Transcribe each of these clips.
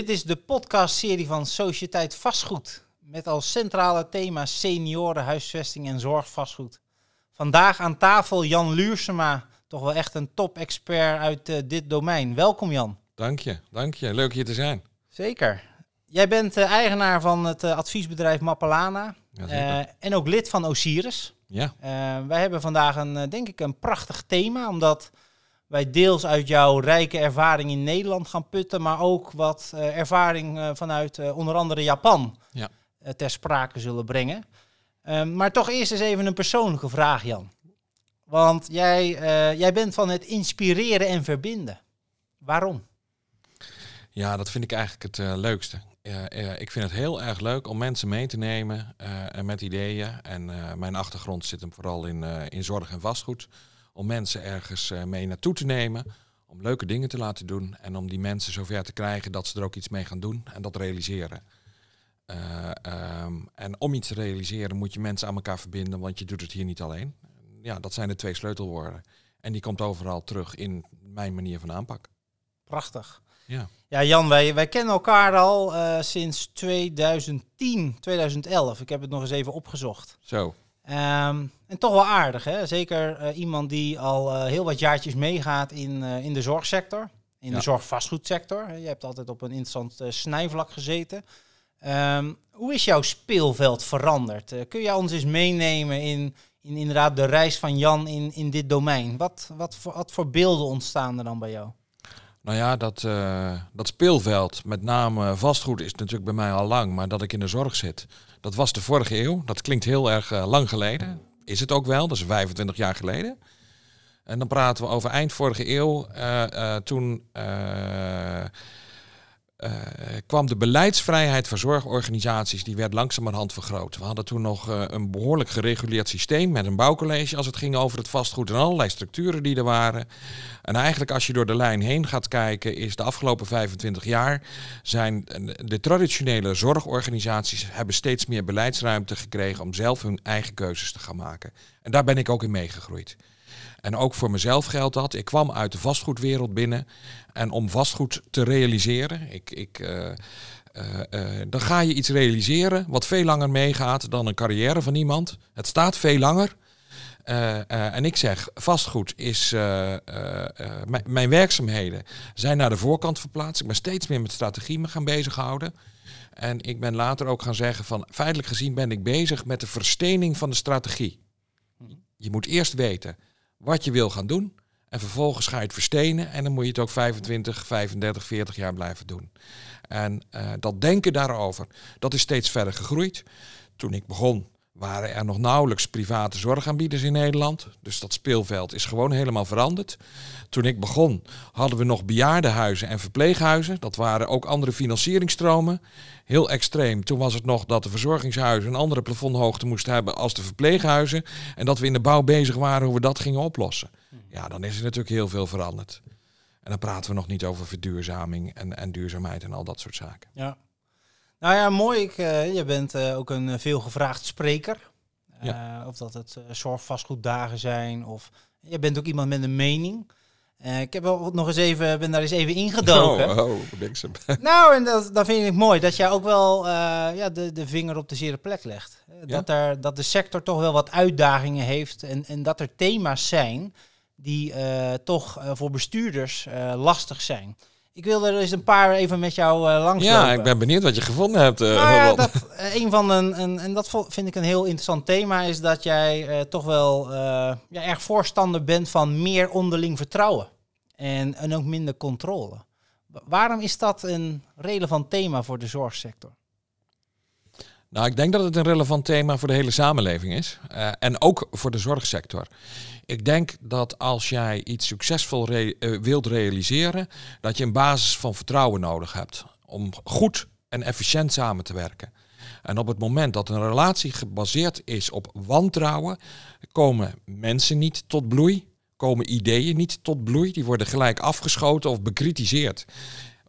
Dit is de podcastserie van Sociëteit Vastgoed. Met als centrale thema senioren, huisvesting en zorgvastgoed. Vandaag aan tafel Jan Luursema, toch wel echt een top-expert uit eh, dit domein. Welkom Jan. Dank je, dank je. Leuk hier te zijn. Zeker. Jij bent eh, eigenaar van het eh, adviesbedrijf Mappalana en ook lid van Osiris. Ja. wij hebben vandaag een, denk ik een prachtig thema, omdat wij deels uit jouw rijke ervaring in Nederland gaan putten, maar ook wat eh, ervaring eh, vanuit eh, onder andere Japan ja. ter sprake zullen brengen. Ehm, maar toch eerst eens even een persoonlijke vraag, Jan. Want jij, jij bent van het inspireren en verbinden. Waarom? Ja, dat vind ik eigenlijk het leukste. ik vind het heel erg leuk om mensen mee te nemen met ideeën. En mijn achtergrond zit hem vooral in, in zorg en vastgoed om mensen ergens eh, mee naartoe te nemen, om leuke dingen te laten doen en om die mensen zover te krijgen dat ze er ook iets mee gaan doen en dat realiseren. Eh, ehm, en om iets te realiseren moet je mensen aan elkaar verbinden, want je doet het hier niet alleen. Ja, dat zijn de twee sleutelwoorden. En die komt overal terug in mijn manier van aanpak. Prachtig. Ja, ja Jan, wij, wij kennen elkaar al eh, sinds 2010, 2011. Ik heb het nog eens even opgezocht. Zo. Ehm, en toch wel aardig, hè? Zeker eh, iemand die al eh, heel wat jaartjes meegaat in, eh, in de zorgsector, in de zorgvastgoedsector. Je hebt altijd op een interessant snijvlak gezeten. Ehm, hoe is jouw speelveld veranderd? kun je ons eens meenemen in, in inderdaad de reis van Jan in, in dit domein? Wat, wat, voor, wat voor beelden ontstaan er dan bij jou? Nou ja, dat, eh, dat speelveld, met name vastgoed, is natuurlijk bij mij al lang. Maar dat ik in de zorg zit, dat was de vorige eeuw. Dat klinkt heel erg eh, lang geleden. Is het ook wel, dat is 25 jaar geleden. En dan praten we over eind vorige eeuw. Eh, toen eh, kwam de beleidsvrijheid van zorgorganisaties, die werd langzamerhand vergroot. We hadden toen nog eh, een behoorlijk gereguleerd systeem met een bouwcollege als het ging over het vastgoed en allerlei structuren die er waren. En eigenlijk als je door de lijn heen gaat kijken, is de afgelopen 25 jaar zijn eh, de traditionele zorgorganisaties hebben steeds meer beleidsruimte gekregen om zelf hun eigen keuzes te gaan maken. En daar ben ik ook in meegegroeid. En ook voor mezelf geldt dat. Ik kwam uit de vastgoedwereld binnen. En om vastgoed te realiseren, ik, ik, eh, eh, eh, dan ga je iets realiseren wat veel langer meegaat dan een carrière van iemand. Het staat veel langer. en ik zeg, vastgoed is. mijn werkzaamheden zijn naar de voorkant verplaatst. Ik ben steeds meer met strategie me gaan bezighouden. En ik ben later ook gaan zeggen van feitelijk gezien ben ik bezig met de verstening van de strategie. Je moet eerst weten wat je wil gaan doen. En vervolgens ga je het verstenen en dan moet je het ook 25, 35, 40 jaar blijven doen. En eh, dat denken daarover, dat is steeds verder gegroeid. Toen ik begon, waren er nog nauwelijks private zorgaanbieders in Nederland. Dus dat speelveld is gewoon helemaal veranderd. Toen ik begon hadden we nog bejaardenhuizen en verpleeghuizen. Dat waren ook andere financieringstromen. Heel extreem. Toen was het nog dat de verzorgingshuizen een andere plafondhoogte moesten hebben als de verpleeghuizen. En dat we in de bouw bezig waren hoe we dat gingen oplossen. Ja, dan is er natuurlijk heel veel veranderd. En dan praten we nog niet over verduurzaming en, en duurzaamheid en al dat soort zaken. Ja, nou ja, mooi. Ik, eh, je bent eh, ook een eh, veelgevraagd spreker. Of dat het zorgvastgoeddagen zijn. Of je bent ook iemand met een mening. ik heb wel nog eens even, ben daar eens even ingedoken. Oh, oh Nou, en dat, dat vind ik mooi. Dat jij ook wel ja, de, de vinger op de zere plek legt. dat, er, dat de sector toch wel wat uitdagingen heeft. En, en dat er thema's zijn die toch voor bestuurders lastig zijn. Ik wilde er eens een paar even met jou uh, langs. Ja, ik ben benieuwd wat je gevonden hebt. Uh, dat, eh, een van een, en dat vind ik een heel interessant thema, is dat jij toch wel ja, erg voorstander bent van meer onderling vertrouwen. En, en ook minder controle. Waarom is dat een relevant thema voor de zorgsector? Nou, ik denk dat het een relevant thema voor de hele samenleving is. Eh, en ook voor de zorgsector. Ik denk dat als jij iets succesvol eh, wilt realiseren, dat je een basis van vertrouwen nodig hebt. Om goed en efficiënt samen te werken. En op het moment dat een relatie gebaseerd is op wantrouwen, komen mensen niet tot bloei, komen ideeën niet tot bloei, die worden gelijk afgeschoten of bekritiseerd.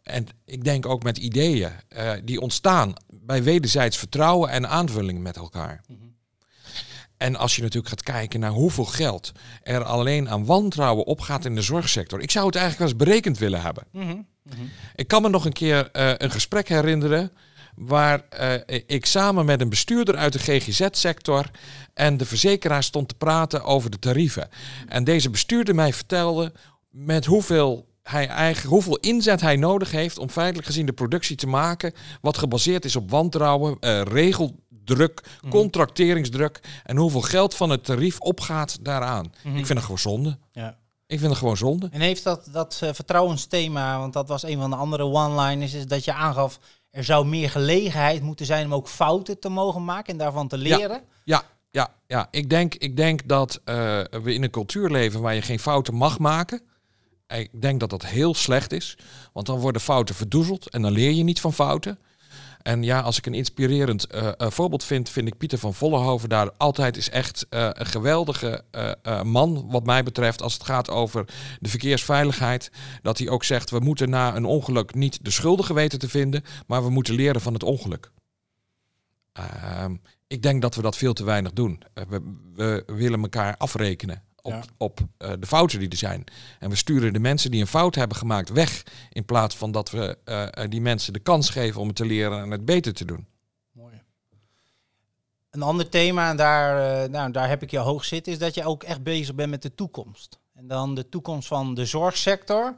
En ik denk ook met ideeën eh, die ontstaan bij wederzijds vertrouwen en aanvulling met elkaar. Mhm. En als je natuurlijk gaat kijken naar hoeveel geld er alleen aan wantrouwen opgaat in de zorgsector. Ik zou het eigenlijk wel eens berekend willen hebben. Mhm. Mhm. Ik kan me nog een keer eh, een gesprek herinneren waar eh, ik samen met een bestuurder uit de GGZ-sector en de verzekeraar stond te praten over de tarieven. En deze bestuurder mij vertelde met hoeveel hij eigenlijk hoeveel inzet hij nodig heeft om feitelijk gezien de productie te maken, wat gebaseerd is op wantrouwen, eh, regeldruk, mm. contracteringsdruk en hoeveel geld van het tarief opgaat daaraan. Mhm. Ik vind dat gewoon zonde. Ja. Ik vind het gewoon zonde. En heeft dat, dat eh, vertrouwensthema, want dat was een van de andere one-liners, is dat je aangaf, er zou meer gelegenheid moeten zijn om ook fouten te mogen maken en daarvan te leren. ja. ja ja, Ik, denk, ik denk dat eh, we in een cultuur leven waar je geen fouten mag maken ik denk dat dat heel slecht is, want dan worden fouten verdoezeld en dan leer je niet van fouten. En ja, als ik een inspirerend eh, eh, voorbeeld vind, vind ik Pieter van Vollenhoven daar altijd is echt eh, een geweldige man, wat mij betreft, als het gaat over de verkeersveiligheid. Dat hij ook zegt, we moeten na een ongeluk niet de schuldige weten te vinden, maar we moeten leren van het ongeluk. Ehm, ik denk dat we dat veel te weinig doen. We, we willen elkaar afrekenen op, op eh, de fouten die er zijn. En we sturen de mensen die een fout hebben gemaakt weg. In plaats van dat we eh, eh, die mensen de kans geven om het te leren en het beter te doen. Mooi. Een ander thema, en daar, nou, daar heb ik je hoog zitten, is dat je ook echt bezig bent met de toekomst. En dan de toekomst van de zorgsector.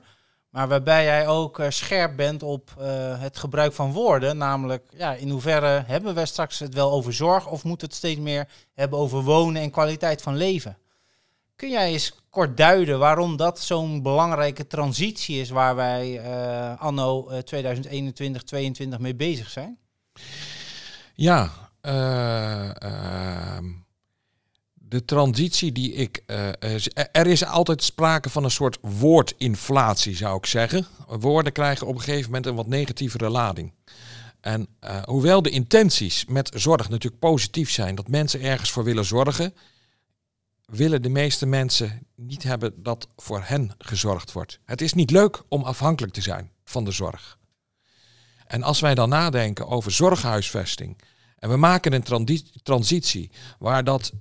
Maar waarbij jij ook scherp bent op het gebruik van woorden. Namelijk, ja, in hoeverre hebben we straks het wel over zorg of moet het steeds meer hebben over wonen en kwaliteit van leven? Kun jij eens kort duiden waarom dat zo'n belangrijke transitie is waar wij eh, anno 2021, eh, 2022 mee bezig zijn? Ja, eh, ehm, de transitie die ik. er is altijd sprake van een soort woordinflatie, zou ik zeggen. Woorden krijgen op een gegeven moment een wat negatievere lading. En hoewel de intenties met zorg natuurlijk positief zijn, dat mensen ergens voor willen zorgen, willen de meeste mensen niet hebben dat voor hen gezorgd wordt. Het is niet leuk om afhankelijk te zijn van de zorg. En als wij dan nadenken over zorghuisvesting en we maken een transitie waar dat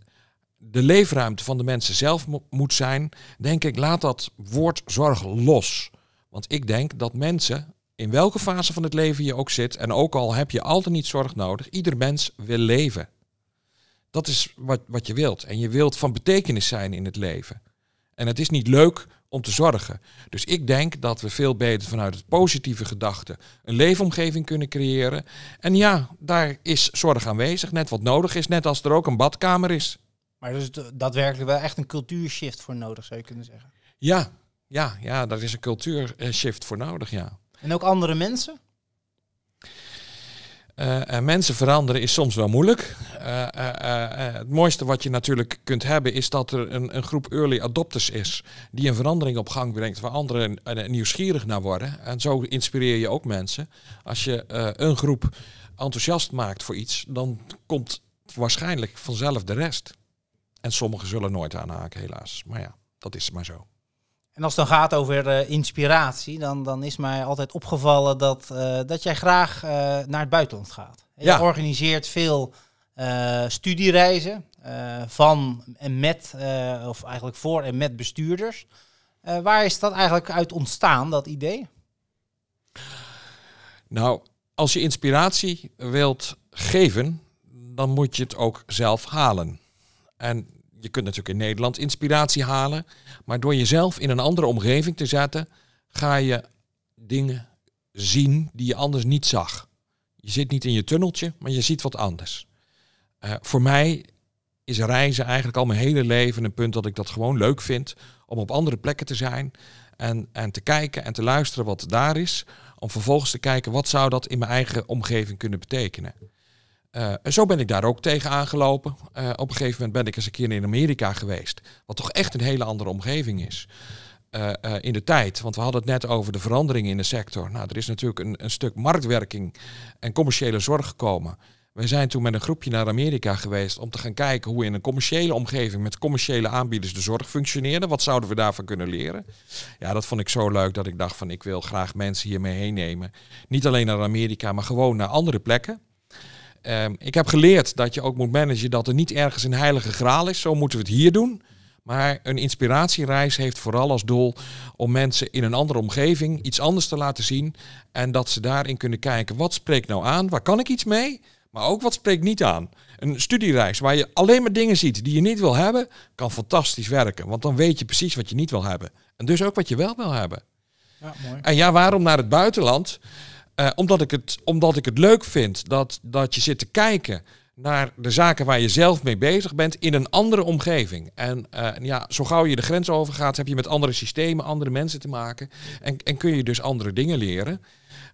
de leefruimte van de mensen zelf moet zijn, denk ik, laat dat woord zorg los. Want ik denk dat mensen, in welke fase van het leven je ook zit, en ook al heb je altijd niet zorg nodig, ieder mens wil leven. Dat is wat, wat je wilt. En je wilt van betekenis zijn in het leven. En het is niet leuk om te zorgen. Dus ik denk dat we veel beter vanuit het positieve gedachte een leefomgeving kunnen creëren. En ja, daar is zorg aanwezig, net wat nodig is, net als er ook een badkamer is. Maar dus daadwerkelijk wel echt een cultuurshift voor nodig, zou je kunnen zeggen. Ja, ja, ja, daar is een cultuurshift voor nodig, ja. En ook andere mensen? Uh, mensen veranderen is soms wel moeilijk. Eh, het mooiste wat je natuurlijk kunt hebben is dat er een, een, groep early adopters is die een verandering op gang brengt waar anderen nieuwsgierig naar worden. En zo inspireer je ook mensen. Als je een groep enthousiast maakt voor iets, dan komt waarschijnlijk vanzelf de rest. En sommigen zullen nooit aanhaken, helaas. Maar ja, dat is maar zo. En als het dan gaat over eh, inspiratie, dan, dan is mij altijd opgevallen dat, eh, dat jij graag eh, naar het buitenland gaat. Je organiseert veel studiereizen van en met, of eigenlijk voor en met bestuurders. waar is dat eigenlijk uit ontstaan, dat idee? Nou, als je inspiratie wilt geven, dan moet je het ook zelf halen. En je kunt natuurlijk in Nederland inspiratie halen, maar door jezelf in een andere omgeving te zetten, ga je dingen zien die je anders niet zag. Je zit niet in je tunneltje, maar je ziet wat anders. Eh, voor mij is reizen eigenlijk al mijn hele leven een punt dat ik dat gewoon leuk vind. Om op andere plekken te zijn en, en te kijken en te luisteren wat daar is. Om vervolgens te kijken wat zou dat in mijn eigen omgeving kunnen betekenen en eh, zo ben ik daar ook tegen aangelopen. Eh, op een gegeven moment ben ik eens een keer in Amerika geweest. Wat toch echt een hele andere omgeving is. Eh, in de tijd. Want we hadden het net over de veranderingen in de sector. Nou, er is natuurlijk een, een stuk marktwerking en commerciële zorg gekomen. We zijn toen met een groepje naar Amerika geweest om te gaan kijken hoe in een commerciële omgeving met commerciële aanbieders de zorg functioneerde. Wat zouden we daarvan kunnen leren? Ja, dat vond ik zo leuk dat ik dacht van ik wil graag mensen hiermee heen nemen. Niet alleen naar Amerika, maar gewoon naar andere plekken. Ehm, ik heb geleerd dat je ook moet managen dat er niet ergens een heilige graal is. Zo moeten we het hier doen. Maar een inspiratiereis heeft vooral als doel om mensen in een andere omgeving iets anders te laten zien. En dat ze daarin kunnen kijken, wat spreekt nou aan? Waar kan ik iets mee? Maar ook wat spreekt niet aan. Een studiereis waar je alleen maar dingen ziet die je niet wil hebben, kan fantastisch werken. Want dan weet je precies wat je niet wil hebben. En dus ook wat je wel wil hebben. Ja, mooi. En ja, waarom naar het buitenland? Eh, omdat, ik het, omdat ik het leuk vind dat, dat je zit te kijken naar de zaken waar je zelf mee bezig bent in een andere omgeving. Eh, en ja, zo gauw je de grens overgaat, heb je met andere systemen, andere mensen te maken. En, en kun je dus andere dingen leren.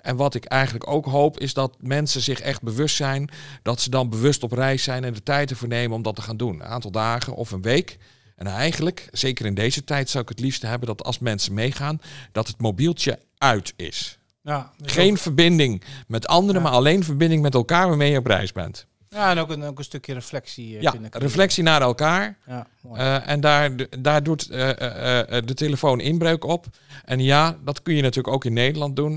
En wat ik eigenlijk ook hoop, is dat mensen zich echt bewust zijn dat ze dan bewust op reis zijn en de tijd ervoor nemen om dat te gaan doen. Een aantal dagen of een week. En eigenlijk, zeker in deze tijd, zou ik het liefst hebben dat als mensen meegaan, dat het mobieltje uit is. Ja, Geen verbinding met anderen, maar alleen verbinding met elkaar waarmee je op reis bent. Ja, en ook een, ook een stukje reflectie. Uh, ja, reflectie naar elkaar. Ja, eh, en daar, daar doet eh, de telefoon inbreuk op. En ja, dat kun je natuurlijk ook in Nederland doen.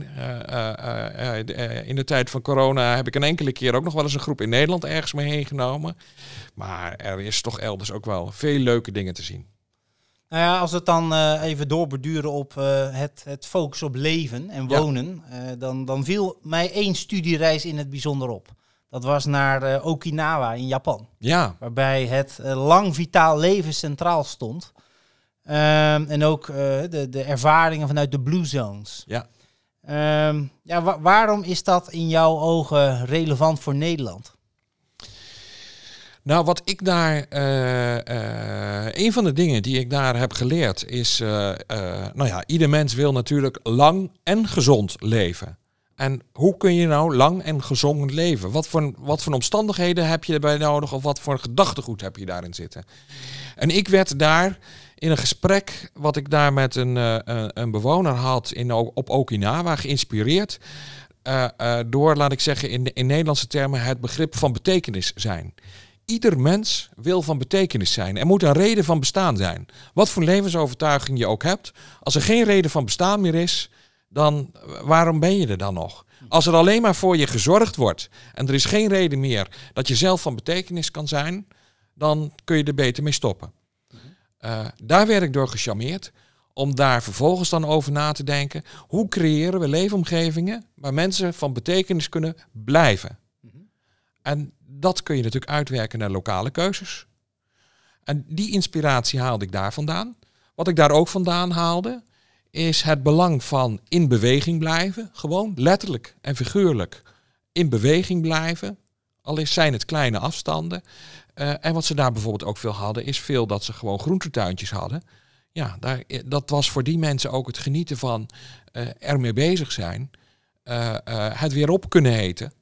in de tijd van corona heb ik een enkele keer ook nog wel eens een groep in Nederland ergens mee heen genomen. Maar er is toch elders ook wel veel leuke dingen te zien. Nou ja, als het dan uh, even doorbeduren op eh, het, het focus op leven en wonen, eh, dan, dan viel mij één studiereis in het bijzonder op. Dat was naar Okinawa in Japan. Ja. Waarbij het lang vitaal leven centraal stond. Ehm, en ook de, de ervaringen vanuit de Blue Zones. Ja. Ehm, ja, waarom is dat in jouw ogen relevant voor Nederland? Nou, wat ik daar. Eh, eh, een van de dingen die ik daar heb geleerd is. Eh, nou ja, ieder mens wil natuurlijk lang en gezond leven. En hoe kun je nou lang en gezond leven? Wat voor, wat voor omstandigheden heb je erbij nodig? Of wat voor gedachtegoed heb je daarin zitten? En ik werd daar in een gesprek wat ik daar met een, een bewoner had in, op Okinawa geïnspireerd. door, laat ik zeggen, in, in Nederlandse termen het begrip van betekenis zijn ieder mens wil van betekenis zijn. Er moet een reden van bestaan zijn. Wat voor levensovertuiging je ook hebt, als er geen reden van bestaan meer is, dan waarom ben je er dan nog? Als er alleen maar voor je gezorgd wordt en er is geen reden meer dat je zelf van betekenis kan zijn, dan kun je er beter mee stoppen. Eh, daar werd ik door gecharmeerd. Om daar vervolgens dan over na te denken. Hoe creëren we leefomgevingen waar mensen van betekenis kunnen blijven? Mhm. En dat kun je natuurlijk uitwerken naar lokale keuzes. En die inspiratie haalde ik daar vandaan. Wat ik daar ook vandaan haalde, is het belang van in beweging blijven. Gewoon letterlijk en figuurlijk in beweging blijven. Al zijn het kleine afstanden. Eh, en wat ze daar bijvoorbeeld ook veel hadden, is veel dat ze gewoon groentetuintjes hadden. Ja, daar, eh, dat was voor die mensen ook het genieten van uh, eh, ermee bezig zijn. het weer op kunnen heten.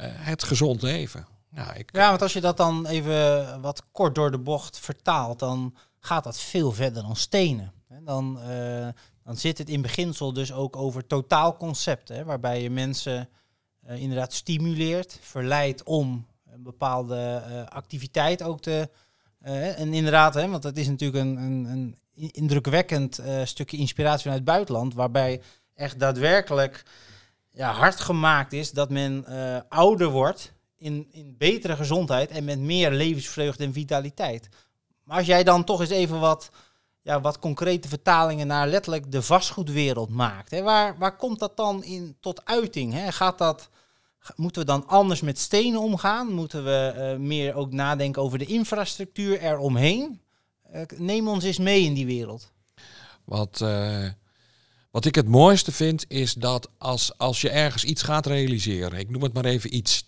het gezond leven. Nou, ja, want als je dat dan even wat kort door de bocht vertaalt, dan gaat dat veel verder dan stenen. Dan, eh, dan zit het in beginsel dus ook over totaalconcepten, waarbij je mensen eh, inderdaad stimuleert, verleidt om een bepaalde eh, activiteit ook te. en inderdaad, hè, want het is natuurlijk een, een, een indrukwekkend stukje inspiratie vanuit het buitenland, waarbij echt daadwerkelijk ja, hard gemaakt is dat men ouder wordt in, in betere gezondheid en met meer levensvreugde en vitaliteit. Maar als jij dan toch eens even wat, ja, wat concrete vertalingen naar letterlijk de vastgoedwereld maakt, hè, waar, waar komt dat dan in tot uiting? Hè? Gaat dat, moeten we dan anders met stenen omgaan? Moeten we eh, meer ook nadenken over de infrastructuur eromheen? Eh, neem ons eens mee in die wereld. Wat, eh, wat ik het mooiste vind is dat als, als je ergens iets gaat realiseren, ik noem het maar even iets,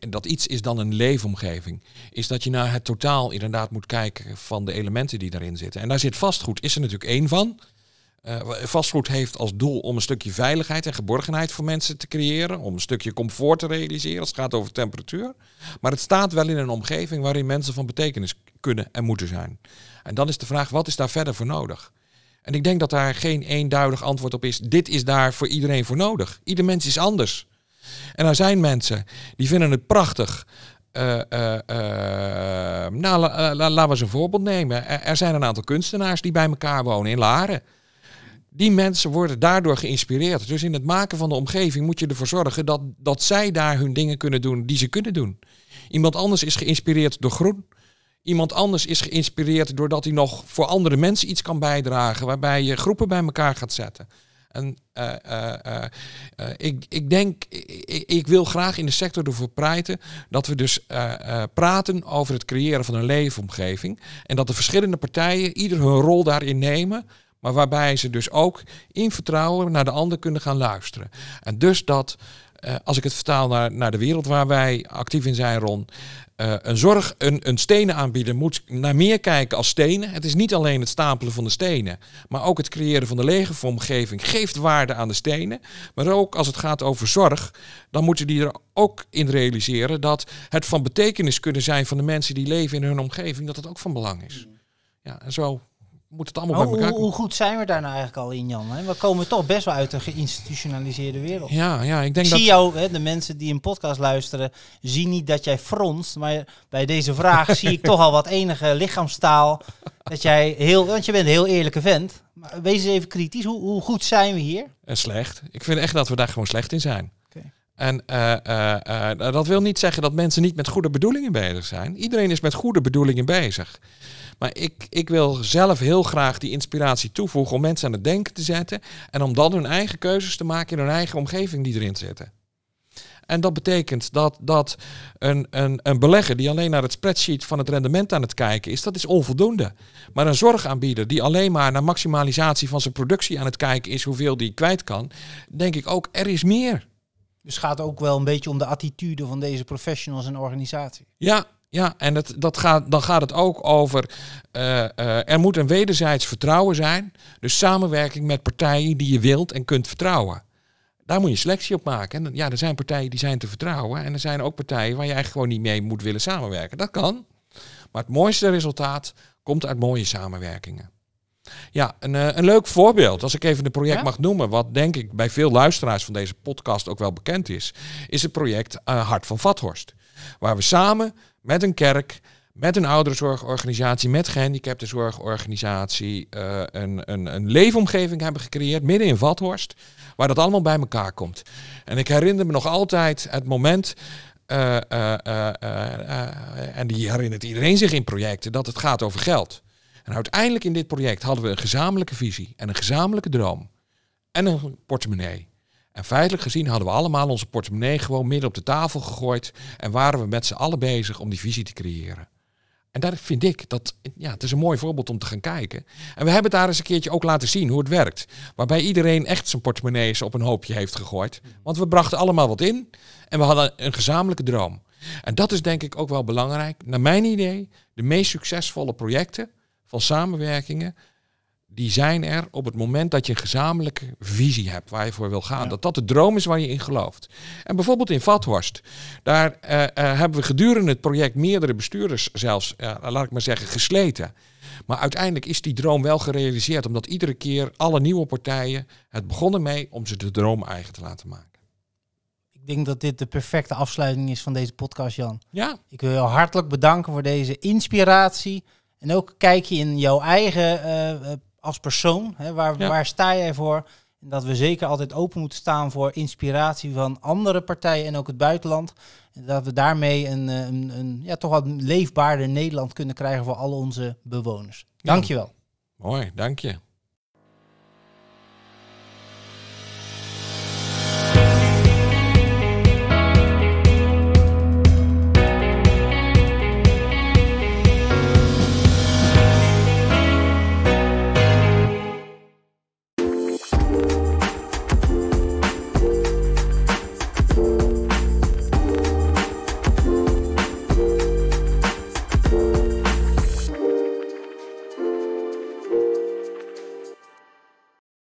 en, dat iets is dan een leefomgeving, is dat je naar het totaal inderdaad moet kijken van de elementen die daarin zitten. En daar zit vastgoed, is er natuurlijk één van. Eh, vastgoed heeft als doel om een stukje veiligheid en geborgenheid voor mensen te creëren, om een stukje comfort te realiseren als het gaat over temperatuur. Maar het staat wel in een omgeving waarin mensen van betekenis kunnen en moeten zijn. En dan is de vraag, wat is daar verder voor nodig? En ik denk dat daar geen eenduidig antwoord op is. Dit is daar voor iedereen voor nodig. Ieder mens is anders. En er zijn mensen die vinden het prachtig. Uh, nou, laten we eens een voorbeeld nemen. Er, er, zijn een aantal kunstenaars die bij elkaar wonen in Laren. Die mensen worden daardoor geïnspireerd. Dus in het maken van de omgeving moet je ervoor zorgen dat, dat zij daar hun dingen kunnen doen die ze kunnen doen. Iemand anders is geïnspireerd door groen. Iemand anders is geïnspireerd doordat hij nog voor andere mensen iets kan bijdragen, waarbij je groepen bij elkaar gaat zetten. En eh, eh, eh, ik, ik denk, ik, wil graag in de sector ervoor pleiten dat we dus praten over het creëren van een leefomgeving. En dat de verschillende partijen ieder hun rol daarin nemen. Maar waarbij ze dus ook in vertrouwen naar de ander kunnen gaan luisteren. En dus dat eh, als ik het vertaal naar, naar de wereld waar wij actief in zijn, Ron. Eh, een zorg, een, een stenenaanbieder moet naar meer kijken als stenen. Het is niet alleen het stapelen van de stenen, maar ook het creëren van de legeromgeving geeft waarde aan de stenen. Maar ook als het gaat over zorg, dan moeten die er ook in realiseren dat het van betekenis kunnen zijn van de mensen die leven in hun omgeving, dat het ook van belang is. Ja, en zo moet het allemaal elkaar hoe, goed zijn we daar nou eigenlijk al in, Jan? We komen toch best wel uit een geïnstitutionaliseerde wereld. Ja, ja ik denk dat... Zie jou, hè, de mensen die een podcast luisteren, zien niet dat jij fronst. Maar bij deze vraag zie ik toch al wat enige lichaamstaal. Dat jij heel... Want je bent een heel eerlijke vent. Maar wees eens even kritisch. Hoe, hoe goed zijn we hier? En eh, slecht. Ik vind echt dat we daar gewoon slecht in zijn. En eh, eh, dat wil niet zeggen dat mensen niet met goede bedoelingen bezig zijn. Iedereen is met goede bedoelingen bezig. Maar ik, ik wil zelf heel graag die inspiratie toevoegen om mensen aan het denken te zetten. En om dan hun eigen keuzes te maken in hun eigen omgeving die erin zitten. En dat betekent dat, dat een, een, een belegger die alleen naar het spreadsheet van het rendement aan het kijken is, dat is onvoldoende. Maar een zorgaanbieder die alleen maar naar maximalisatie van zijn productie aan het kijken is, hoeveel die kwijt kan, denk ik ook, er is meer. Dus het gaat ook wel een beetje om de attitude van deze professionals en organisaties. Ja, ja, en dat, dat gaat, dan gaat het ook over. Eh, eh, er moet een wederzijds vertrouwen zijn. Dus samenwerking met partijen die je wilt en kunt vertrouwen. Daar moet je selectie op maken. En ja, er zijn partijen die zijn te vertrouwen. En er zijn ook partijen waar je eigenlijk gewoon niet mee moet willen samenwerken. Dat kan. Maar het mooiste resultaat komt uit mooie samenwerkingen. Ja, een, eh, een leuk voorbeeld, als ik even een project mag noemen, wat denk ik bij veel luisteraars van deze podcast ook wel bekend is, is het project Hart van Vathorst. Waar we samen met een kerk, met een ouderenzorgorganisatie, met gehandicaptenzorgorganisatie, uh, een, een, een, leefomgeving hebben gecreëerd, midden in Vathorst, waar dat allemaal bij elkaar komt. En ik herinner me nog altijd het moment, eh, eh, en die herinnert iedereen zich in projecten, dat het gaat over geld. En uiteindelijk in dit project hadden we een gezamenlijke visie en een gezamenlijke droom en een portemonnee. En feitelijk gezien hadden we allemaal onze portemonnee gewoon midden op de tafel gegooid en waren we met z'n allen bezig om die visie te creëren. En daar vind ik dat, ja, het is een mooi voorbeeld om te gaan kijken. En we hebben daar eens een keertje ook laten zien hoe het werkt. Waarbij iedereen echt zijn portemonnees op een hoopje heeft gegooid. Want we brachten allemaal wat in en we hadden een gezamenlijke droom. En dat is denk ik ook wel belangrijk. Naar mijn idee, de meest succesvolle projecten van samenwerkingen die zijn er op het moment dat je een gezamenlijke visie hebt waar je voor wil gaan. Dat dat de droom is waar je in gelooft. En bijvoorbeeld in Vathorst, daar eh, eh, hebben we gedurende het project meerdere bestuurders zelfs, eh, laat ik maar zeggen, gesleten. Maar uiteindelijk is die droom wel gerealiseerd, omdat iedere keer alle nieuwe partijen het begonnen mee om ze de droom eigen te laten maken. Ik denk dat dit de perfecte afsluiting is van deze podcast, Jan. Ja. Ik wil je hartelijk bedanken voor deze inspiratie. En ook kijk je in jouw eigen als persoon, hè, waar, waar sta jij voor? En dat we zeker altijd open moeten staan voor inspiratie van andere partijen en ook het buitenland. En dat we daarmee een, eh, een, een, ja, toch wat leefbaarder Nederland kunnen krijgen voor al onze bewoners. Dankjewel. Ja. Mooi, dank je.